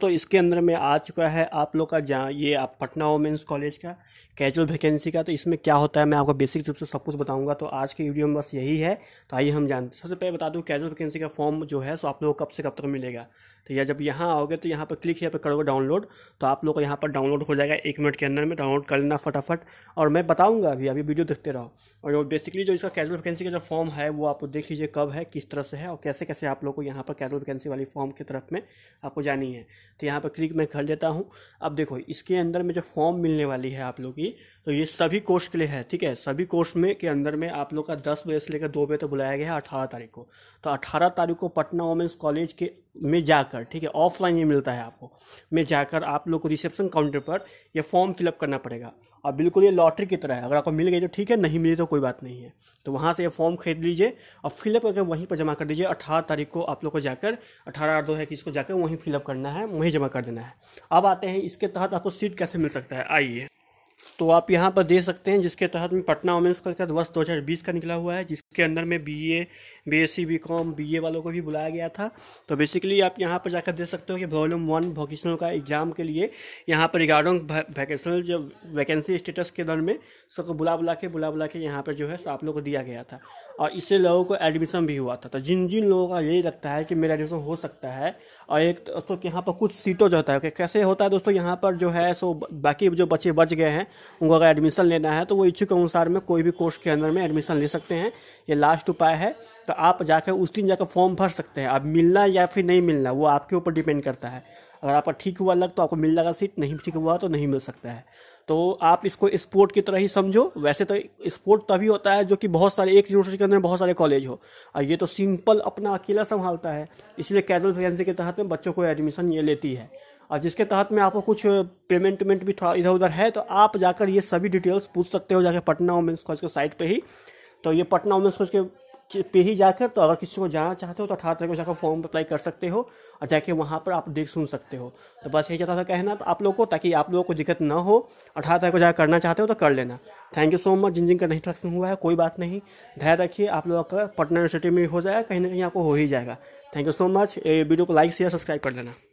तो इसके अंदर में आ चुका है आप लोग का जहाँ ये आप पटना वोमेंस कॉलेज का कैजुअल वैकेंसी का तो इसमें क्या होता है मैं आपको बेसिक रूप से सब कुछ बताऊंगा तो आज की वीडियो में बस यही है तो आइए हम जानते सबसे पहले बता दूँ कैजुअल वैकेंसी का फॉर्म जो है सो आप लोगों को कब से कब तक मिलेगा तो या जब यहाँ आओगे तो यहाँ पर क्लिक यहाँ पर करोगे डाउनलोड तो आप लोग को यहाँ पर डाउनलोड हो जाएगा एक मिनट के अंदर में डाउनलोड कर लेना फटाफट और मैं बताऊँगा अभी अभी वीडियो देखते रहो और बेसिकली जो इसका कैजुअल वैकेंसी का जो फॉर्म है वो आप देख लीजिए कब है किस तरह से है और कैसे कैसे आप लोग को यहाँ पर कैजुअल वैकेंसी वाली फॉर्म की तरफ में आपको जानी है तो यहाँ पर क्लिक मैं कर लेता हूँ अब देखो इसके अंदर में जो फॉर्म मिलने वाली है आप लोग की तो ये सभी कोर्स के लिए है ठीक है सभी कोर्स में के अंदर में आप लोग का दस बजे से लेकर दो बजे तक बुलाया गया है अठारह तारीख को तो अठारह तारीख को पटना वोमेंस कॉलेज के में जाकर ठीक है ऑफलाइन ये मिलता है आपको में जाकर आप लोग को रिसेप्शन काउंटर पर यह फॉर्म फिलअप करना पड़ेगा और बिल्कुल ये लॉटरी की तरह है अगर आपको मिल गई तो ठीक है नहीं मिली तो कोई बात नहीं है तो वहाँ से ये फॉर्म खरीद लीजिए और फिलअप करके वहीं पर जमा कर दीजिए अठारह तारीख को आप लोग को जाकर अठारह आठ दो है कि इसको जाकर वहीं फिलअप करना है वहीं जमा कर देना है अब आते हैं इसके तहत आपको सीट कैसे मिल सकता है आइए तो आप यहाँ पर देख सकते हैं जिसके तहत में पटना वुमेंस कॉलेज का वर्ष दो हज़ार बीस का निकला हुआ है जिसके अंदर में B B A S C B com B A वालों को भी बुलाया गया था तो बेसिकली आप यहाँ पर जाकर देख सकते हो कि वॉल्यूम वन वोकेशनल का एग्जाम के लिए यहाँ पर रिगार्डिंग वैकेशनल जो वैकेंसी स्टेटस के दर में सबको बुला बुला के बुला बुला के यहाँ पर जो है आप लोग को दिया गया था और इससे लोगों को एडमिशन भी हुआ था तो जिन जिन लोगों का यही लगता है कि मेरा एडमिशन हो सकता है और एक दोस्तों यहाँ पर कुछ सीटों जो होता है कैसे होता है दोस्तों यहाँ पर जो है सो बाकी जो बच्चे बच गए हैं उनको अगर एडमिशन लेना है तो वो इच्छुक अनुसार में कोई भी कोर्स के अंदर में एडमिशन ले सकते हैं ये लास्ट उपाय है तो आप जाकर उस दिन जाकर फॉर्म भर सकते हैं अब मिलना या फिर नहीं मिलना वो आपके ऊपर डिपेंड करता है अगर आपका ठीक हुआ लग तो आपको मिल जाएगा सीट नहीं ठीक हुआ तो नहीं मिल सकता है तो आप इसको स्पोर्ट की तरह ही समझो वैसे तो स्पोर्ट तभी होता है जो कि बहुत सारे एक यूनिवर्सिटी के अंदर बहुत सारे कॉलेज हो और ये तो सिंपल अपना अकेला संभालता है इसलिए कैजुअल वैकेंसी के तहत में बच्चों को एडमिशन ये लेती है और जिसके तहत में आपको कुछ पेमेंट वेमेंट भी थोड़ा इधर उधर है तो आप जाकर ये सभी डिटेल्स पूछ सकते हो जाकर पटना वुमेंस कॉलेज के साइट पर ही तो ये पटना वुमेंस कॉलेज के पे ही जाकर तो अगर किसी को जाना चाहते हो तो अठारह तारीख को जाकर फॉर्म अप्लाई कर सकते हो और जाके वहाँ पर आप देख सुन सकते हो तो बस यही चाहता था कहना तो आप लोगों को ताकि आप लोगों को दिक्कत ना हो अठारह तारीख को जाकर करना चाहते हो तो कर लेना थैंक यू सो मच जिन जिन का नहीं सलेक्शन हुआ है कोई बात नहीं ध्यान रखिए आप लोगों का पटना यूनिवर्सिटी में हो जाएगा कहीं ना कहीं आपको हो ही जाएगा thank you so much video को लाइक शेयर सब्सक्राइब कर लेना